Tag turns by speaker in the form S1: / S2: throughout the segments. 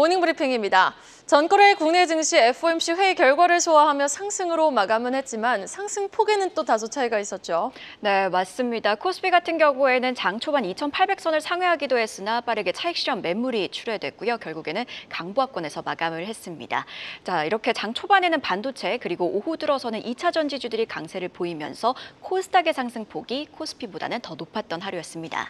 S1: 모닝브리핑입니다. 전거래 국내 증시 FOMC 회의 결과를 소화하며 상승으로 마감은 했지만 상승 폭에는 또 다소 차이가 있었죠. 네, 맞습니다. 코스피 같은
S2: 경우에는 장 초반 2,800선을 상회하기도 했으나 빠르게 차익 실현 매물이 출회됐고요. 결국에는 강보합권에서 마감을 했습니다. 자, 이렇게 장 초반에는 반도체 그리고 오후 들어서는 2차 전지주들이 강세를 보이면서 코스닥의 상승폭이 코스피보다는 더 높았던 하루였습니다.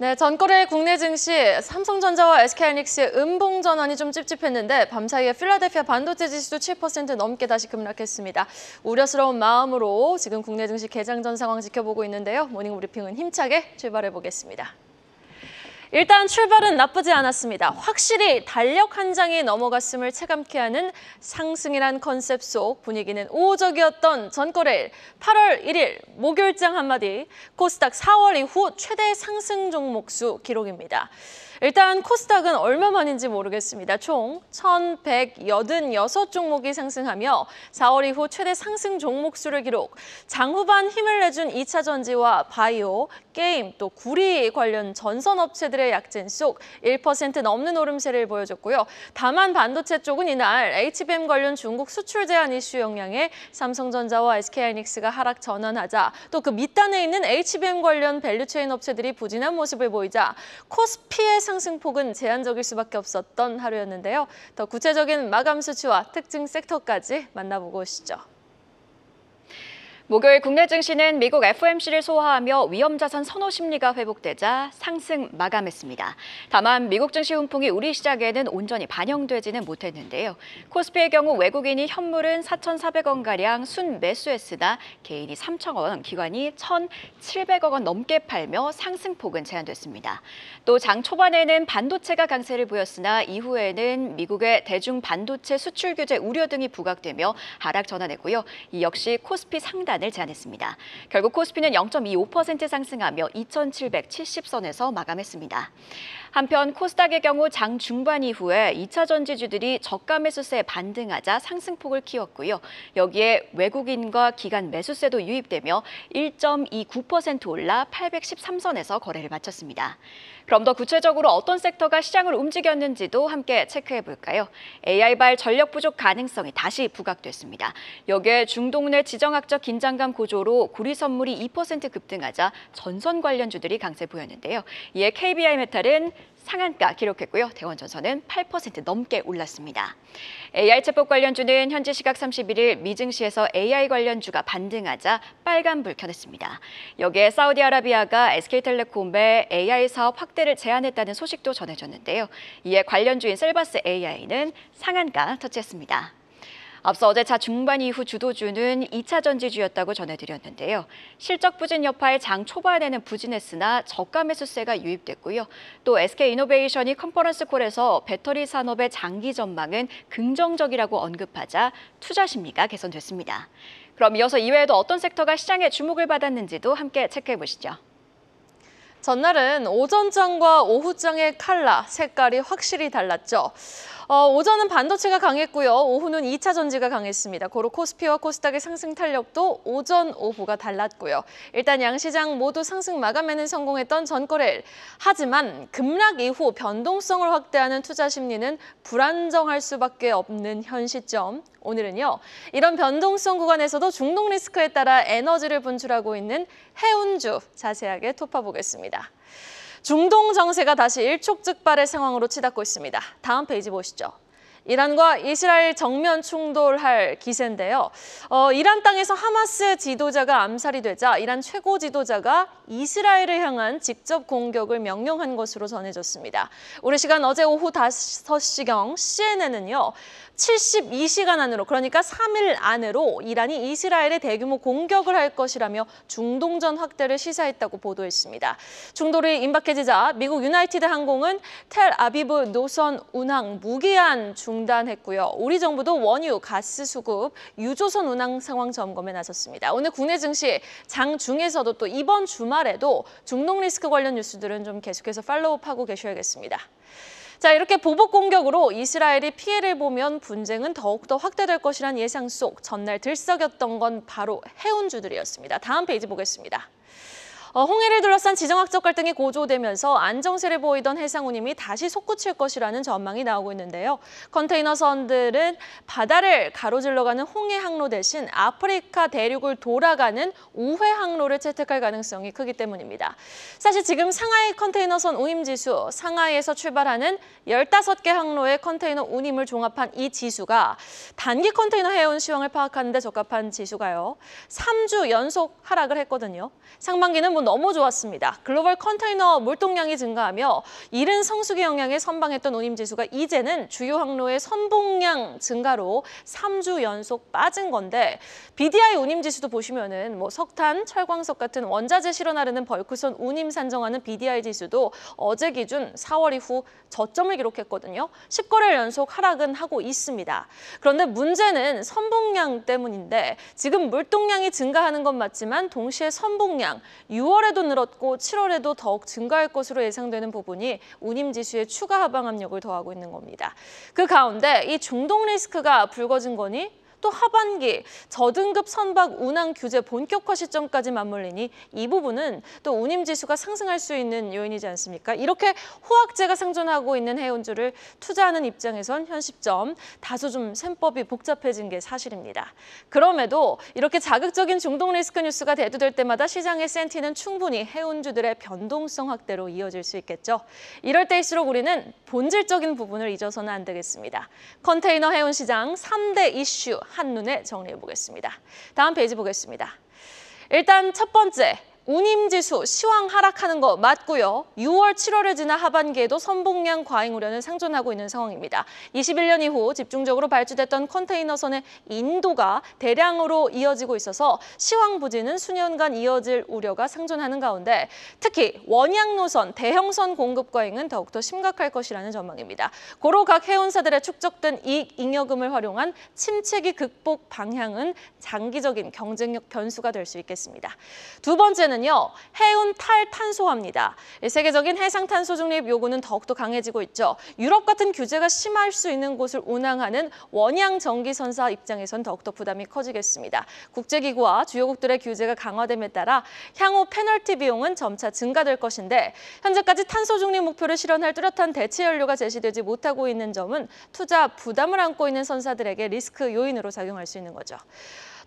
S1: 네, 전거래 국내 증시 삼성전자와 SK하이닉스 음봉 전환이 좀 찝찝했는데 밤사이에 필라델피아 반도체 지수도 7% 넘게 다시 급락했습니다. 우려스러운 마음으로 지금 국내 증시 개장 전 상황 지켜보고 있는데요. 모닝 브리핑은 힘차게 출발해 보겠습니다. 일단 출발은 나쁘지 않았습니다. 확실히 달력 한 장이 넘어갔음을 체감케 하는 상승이란 컨셉 속 분위기는 우호적이었던 전거래일 8월 1일 목요일장 한마디 코스닥 4월 이후 최대 상승 종목 수 기록입니다. 일단 코스닥은 얼마 만인지 모르겠습니다. 총 1,186종목이 상승하며 4월 이후 최대 상승 종목 수를 기록. 장후반 힘을 내준 2차 전지와 바이오, 게임, 또 구리 관련 전선 업체들의 약진 속 1% 넘는 오름세를 보여줬고요. 다만 반도체 쪽은 이날 HBM 관련 중국 수출 제한 이슈 영향에 삼성전자와 SK하이닉스가 하락 전환하자 또 그 밑단에 있는 HBM 관련 밸류체인 업체들이 부진한 모습을 보이자 코스피에서 상승폭은 제한적일 수밖에 없었던 하루였는데요. 더 구체적인 마감 수치와 특징 섹터까지 만나보고 오시죠. 목요일 국내 증시는 미국 FOMC를 소화하며 위험자산 선호 심리가
S2: 회복되자 상승 마감했습니다. 다만 미국 증시 훈풍이 우리 시장에는 온전히 반영되지는 못했는데요. 코스피의 경우 외국인이 현물은 4,400원가량 순 매수했으나 개인이 3,000원, 기관이 1,700억 원 넘게 팔며 상승폭은 제한됐습니다. 또 장 초반에는 반도체가 강세를 보였으나 이후에는 미국의 대중 반도체 수출 규제 우려 등이 부각되며 하락 전환했고요. 이 역시 코스피 상단 하락을 제안했습니다. 결국 코스피는 0.25% 상승하며 2,770선에서 마감했습니다. 한편 코스닥의 경우 장 중반 이후에 2차 전지주들이 저가 매수세에 반등하자 상승폭을 키웠고요. 여기에 외국인과 기간 매수세도 유입되며 1.29% 올라 813선에서 거래를 마쳤습니다. 그럼 더 구체적으로 어떤 섹터가 시장을 움직였는지도 함께 체크해 볼까요? AI발 전력 부족 가능성이 다시 부각됐습니다. 여기에 중동 내 지정학적 긴장감 고조로 고리 선물이 2% 급등하자 전선 관련주들이 강세 보였는데요. 이에 KBI 메탈은 상한가 기록했고요. 대원전선은 8% 넘게 올랐습니다. AI 챗봇 관련주는 현지 시각 31일 미증시에서 AI 관련주가 반등하자 빨간불 켜냈습니다. 여기에 사우디아라비아가 SK텔레콤의 AI 사업 확대를 제안했다는 소식도 전해졌는데요. 이에 관련주인 셀바스 AI는 상한가 터치했습니다. 앞서 어제 차 중반 이후 주도주는 2차 전지주였다고 전해드렸는데요. 실적 부진 여파에 장 초반에는 부진했으나 저가 매수세가 유입됐고요. 또 SK이노베이션이 컨퍼런스 콜에서 배터리 산업의 장기 전망은 긍정적이라고 언급하자 투자 심리가 개선됐습니다. 그럼 이어서 이외에도 어떤 섹터가 시장의 주목을 받았는지도 함께 체크해 보시죠.
S1: 전날은 오전장과 오후장의 칼라 색깔이 확실히 달랐죠. 어, 오전은 반도체가 강했고요. 오후는 2차 전지가 강했습니다. 고로 코스피와 코스닥의 상승 탄력도 오전, 오후가 달랐고요. 일단 양 시장 모두 상승 마감에는 성공했던 전거래일. 하지만 급락 이후 변동성을 확대하는 투자 심리는 불안정할 수밖에 없는 현 시점. 오늘은요. 이런 변동성 구간에서도 중동 리스크에 따라 에너지를 분출하고 있는 해운주 자세하게 톱파보겠습니다. 중동 정세가 다시 일촉즉발의 상황으로 치닫고 있습니다. 다음 페이지 보시죠. 이란과 이스라엘 정면 충돌할 기세인데요. 어, 이란 땅에서 하마스 지도자가 암살이 되자 이란 최고 지도자가 이스라엘을 향한 직접 공격을 명령한 것으로 전해졌습니다. 우리 시간 어제 오후 5시경 CNN은요. 72시간 안으로 그러니까 3일 안으로 이란이 이스라엘의 대규모 공격을 할 것이라며 중동전 확대를 시사했다고 보도했습니다. 중도를 임박해지자 미국 유나이티드 항공은 텔아비브 노선 운항 무기한 중단했고요. 우리 정부도 원유, 가스 수급, 유조선 운항 상황 점검에 나섰습니다. 오늘 국내 증시 장중에서도 또 이번 주말에도 중동 리스크 관련 뉴스들은 좀 계속해서 팔로우하고 계셔야겠습니다. 자 이렇게 보복 공격으로 이스라엘이 피해를 보면 분쟁은 더욱더 확대될 것이란 예상 속 전날 들썩였던 건 바로 해운주들이었습니다. 다음 페이지 보겠습니다. 어, 홍해를 둘러싼 지정학적 갈등이 고조되면서 안정세를 보이던 해상운임이 다시 솟구칠 것이라는 전망이 나오고 있는데요. 컨테이너선들은 바다를 가로질러가는 홍해 항로 대신 아프리카 대륙을 돌아가는 우회 항로를 채택할 가능성이 크기 때문입니다. 사실 지금 상하이 컨테이너선 운임지수, 상하이에서 출발하는 15개 항로의 컨테이너 운임을 종합한 이 지수가 단기 컨테이너 해운 시황을 파악하는 데 적합한 지수가요. 3주 연속 하락을 했거든요. 상반기는 내용 너무 좋았습니다. 글로벌 컨테이너 물동량이 증가하며 이른 성수기 영향에 선방했던 운임지수가 이제는 주요 항로의 선봉량 증가로 3주 연속 빠진 건데 BDI 운임지수도 보시면 은뭐 석탄, 철광석 같은 원자재 실어 나르는 벌크선 운임 산정하는 BDI 지수도 어제 기준 4월 이후 저점을 기록했거든요. 10거래일 연속 하락은 하고 있습니다. 그런데 문제는 선봉량 때문인데 지금 물동량이 증가하는 건 맞지만 동시에 선봉량, 6월에도 늘었고 7월에도 더욱 증가할 것으로 예상되는 부분이 운임지수의 추가 하방 압력을 더하고 있는 겁니다. 그 가운데 이 중동 리스크가 불거진 거니 또 하반기 저등급 선박 운항 규제 본격화 시점까지 맞물리니 이 부분은 또 운임지수가 상승할 수 있는 요인이지 않습니까? 이렇게 호학제가 생존하고 있는 해운주를 투자하는 입장에선 현 시점 다소 좀 셈법이 복잡해진 게 사실입니다. 그럼에도 이렇게 자극적인 중동 리스크 뉴스가 대두될 때마다 시장의 센티는 충분히 해운주들의 변동성 확대로 이어질 수 있겠죠. 이럴 때일수록 우리는 본질적인 부분을 잊어서는 안 되겠습니다. 컨테이너 해운 시장 3대 이슈 한눈에 정리해 보겠습니다. 다음 페이지 보겠습니다. 일단 첫 번째, 운임지수 시황 하락하는 거 맞고요. 6월, 7월을 지나 하반기에도 선봉량 과잉 우려는 상존하고 있는 상황입니다. 21년 이후 집중적으로 발주됐던 컨테이너선의 인도가 대량으로 이어지고 있어서 시황 부진은 수년간 이어질 우려가 상존하는 가운데 특히 원양 노선, 대형선 공급 과잉은 더욱더 심각할 것이라는 전망입니다. 고로 각 해운사들의 축적된 이익 잉여금을 활용한 침체기 극복 방향은 장기적인 경쟁력 변수가 될 수 있겠습니다. 두 번째는 보면요. 해운 탈탄소화입니다. 예, 세계적인 해상 탄소 중립 요구는 더욱더 강해지고 있죠. 유럽 같은 규제가 심할 수 있는 곳을 운항하는 원양 전기선사 입장에선 더욱더 부담이 커지겠습니다. 국제기구와 주요국들의 규제가 강화됨에 따라 향후 페널티 비용은 점차 증가될 것인데 현재까지 탄소 중립 목표를 실현할 뚜렷한 대체 연료가 제시되지 못하고 있는 점은 투자 부담을 안고 있는 선사들에게 리스크 요인으로 작용할 수 있는 거죠.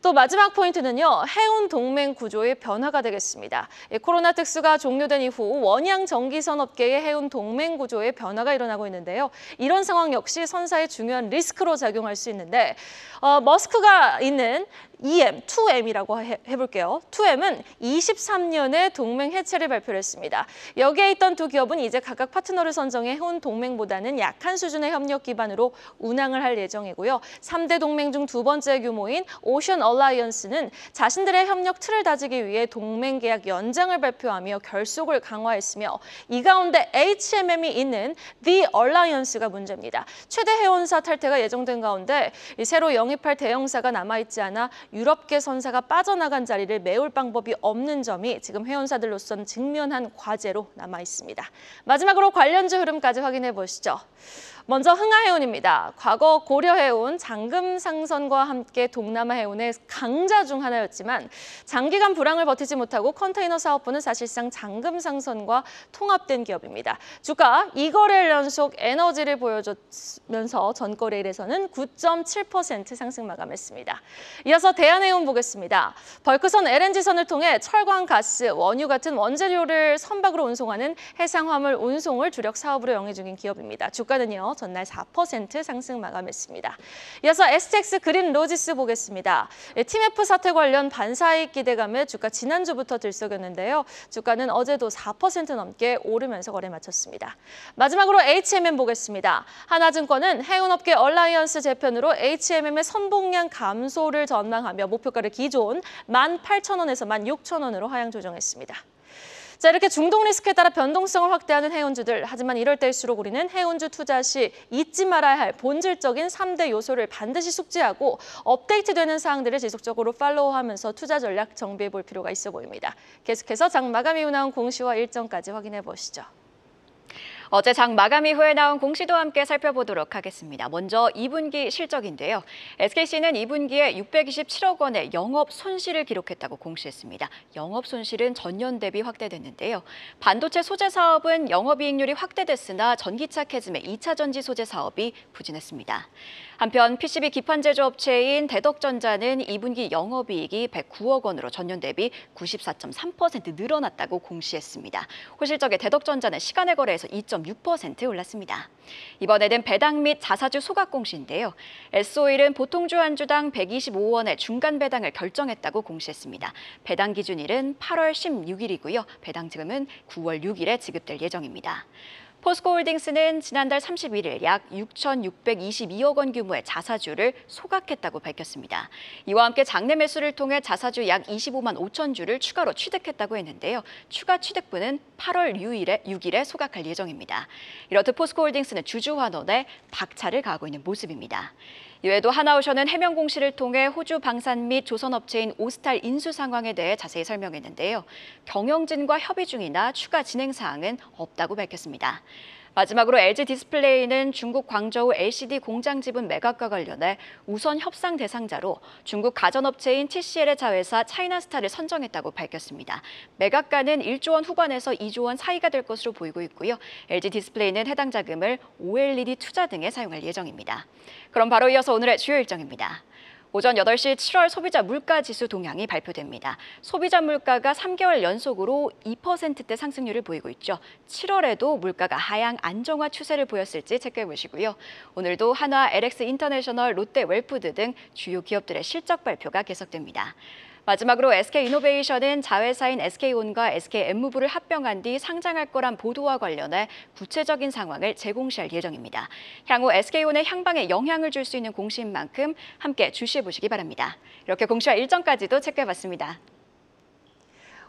S1: 또 마지막 포인트는요. 해운 동맹 구조의 변화가 되겠습니다. 예, 코로나 특수가 종료된 이후 원양 전기선 업계의 해운 동맹 구조의 변화가 일어나고 있는데요. 이런 상황 역시 선사의 중요한 리스크로 작용할 수 있는데 어, 머스크가 있는 EM, 2M이라고 해, 해볼게요. 2M은 23년에 동맹 해체를 발표 했습니다. 여기에 있던 두 기업은 이제 각각 파트너를 선정해 해운 동맹보다는 약한 수준의 협력 기반으로 운항을 할 예정이고요. 3대 동맹 중 두 번째 규모인 오션 어 얼라이언스는 자신들의 협력 틀을 다지기 위해 동맹 계약 연장을 발표하며 결속을 강화했으며 이 가운데 HMM이 있는 The 얼라이언스가 문제입니다. 최대 회원사 탈퇴가 예정된 가운데 새로 영입할 대형사가 남아있지 않아 유럽계 선사가 빠져나간 자리를 메울 방법이 없는 점이 지금 회원사들로선 직면한 과제로 남아있습니다. 마지막으로 관련주 흐름까지 확인해 보시죠. 먼저 흥하해운입니다. 과거 고려해운, 장금상선과 함께 동남아해운의 강자 중 하나였지만 장기간 불황을 버티지 못하고 컨테이너 사업부는 사실상 장금상선과 통합된 기업입니다. 주가 2거래일 연속 에너지를 보여줬면서 전거래일에서는 9.7% 상승 마감했습니다. 이어서 대한해운 보겠습니다. 벌크선 LNG선을 통해 철강, 가스, 원유 같은 원재료를 선박으로 운송하는 해상화물 운송을 주력 사업으로 영위 중인 기업입니다. 주가는요. 전날 4% 상승 마감했습니다. 이어서 STX 그린 로지스 보겠습니다. TMF 예, 사태 관련 반사익 기대감에 주가 지난주부터 들썩였는데요. 주가는 어제도 4% 넘게 오르면서 거래 마쳤습니다. 마지막으로 HMM 보겠습니다. 하나증권은 해운업계 얼라이언스 재편으로 HMM의 선봉량 감소를 전망하며 목표가를 기존 18,000원에서 16,000원으로 하향 조정했습니다. 자 이렇게 중동 리스크에 따라 변동성을 확대하는 해운주들 하지만 이럴 때일수록 우리는 해운주 투자 시 잊지 말아야 할 본질적인 3대 요소를 반드시 숙지하고 업데이트되는 사항들을 지속적으로 팔로우하면서 투자 전략 정비해 볼 필요가 있어 보입니다. 계속해서 장 마감 이후 나온 공시와 일정까지 확인해 보시죠. 어제 장 마감이 후에 나온 공시도 함께 살펴보도록 하겠습니다.
S2: 먼저 2분기 실적인데요. SKC는 2분기에 627억 원의 영업 손실을 기록했다고 공시했습니다. 영업 손실은 전년 대비 확대됐는데요. 반도체 소재 사업은 영업이익률이 확대됐으나 전기차 캐즘의 2차 전지 소재 사업이 부진했습니다. 한편 PCB 기판 제조업체인 대덕전자는 2분기 영업이익이 109억 원으로 전년 대비 94.3% 늘어났다고 공시했습니다. 호실적의 대덕전자는 시간의 거래에서 2. 0.6% 올랐습니다. 이번에는 배당 및 자사주 소각 공시인데요. S오일은 보통주 한 주당 125원의 중간 배당을 결정했다고 공시했습니다. 배당 기준일은 8월 16일이고요. 배당 지금은 9월 6일에 지급될 예정입니다. 포스코홀딩스는 지난달 31일 약 6,622억 원 규모의 자사주를 소각했다고 밝혔습니다. 이와 함께 장내 매수를 통해 자사주 약 25만 5천 주를 추가로 취득했다고 했는데요. 추가 취득분은 8월 6일에, 6일에 소각할 예정입니다. 이렇듯 포스코홀딩스는 주주 환원에 박차를 가하고 있는 모습입니다. 이외에도 하나오션은 해명 공시를 통해 호주 방산 및 조선업체인 오스탈 인수 상황에 대해 자세히 설명했는데요. 경영진과 협의 중이나 추가 진행 사항은 없다고 밝혔습니다. 마지막으로 LG 디스플레이는 중국 광저우 LCD 공장 지분 매각과 관련해 우선 협상 대상자로 중국 가전업체인 TCL의 자회사 차이나스타를 선정했다고 밝혔습니다. 매각가는 1조 원 후반에서 2조 원 사이가 될 것으로 보이고 있고요. LG 디스플레이는 해당 자금을 OLED 투자 등에 사용할 예정입니다. 그럼 바로 이어서 오늘의 주요 일정입니다. 오전 8시 7월 소비자 물가 지수 동향이 발표됩니다. 소비자 물가가 3개월 연속으로 2%대 상승률을 보이고 있죠. 7월에도 물가가 하향 안정화 추세를 보였을지 체크해 보시고요. 오늘도 한화, LX 인터내셔널, 롯데 웰푸드 등 주요 기업들의 실적 발표가 계속됩니다. 마지막으로 SK이노베이션은 자회사인 SK온과 SK엠무부를 합병한 뒤 상장할 거란 보도와 관련해 구체적인 상황을 제공시할 예정입니다. 향후 SK온의 향방에 영향을 줄 수 있는 공시인 만큼 함께 주시해 보시기 바랍니다. 이렇게 공시와 일정까지도
S1: 체크해 봤습니다.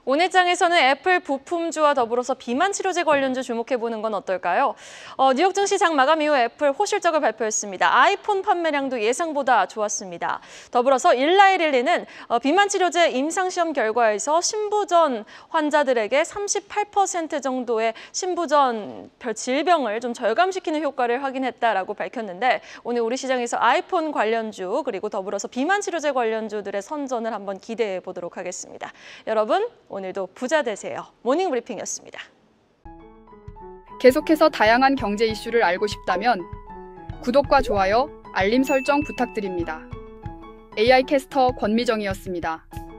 S1: 오늘장에서는 애플 부품주와 더불어서 비만 치료제 관련주 주목해보는 건 어떨까요? 어, 뉴욕 증시장 마감 이후 애플 호실적을 발표했습니다. 아이폰 판매량도 예상보다 좋았습니다. 더불어서 일라이릴리는 어, 비만 치료제 임상시험 결과에서 신부전 환자들에게 38% 정도의 신부전 질병을 좀 절감시키는 효과를 확인했다라고 밝혔는데 오늘 우리 시장에서 아이폰 관련주 그리고 더불어서 비만 치료제 관련주들의 선전을 한번 기대해 보도록 하겠습니다. 여러분 오늘도 부자 되세요. 모닝 브리핑이었습니다. 계속해서 다양한 경제 이슈를 알고 싶다면 구독과
S2: 좋아요, 알림 설정 부탁드립니다. AI 캐스터 권미정이었습니다.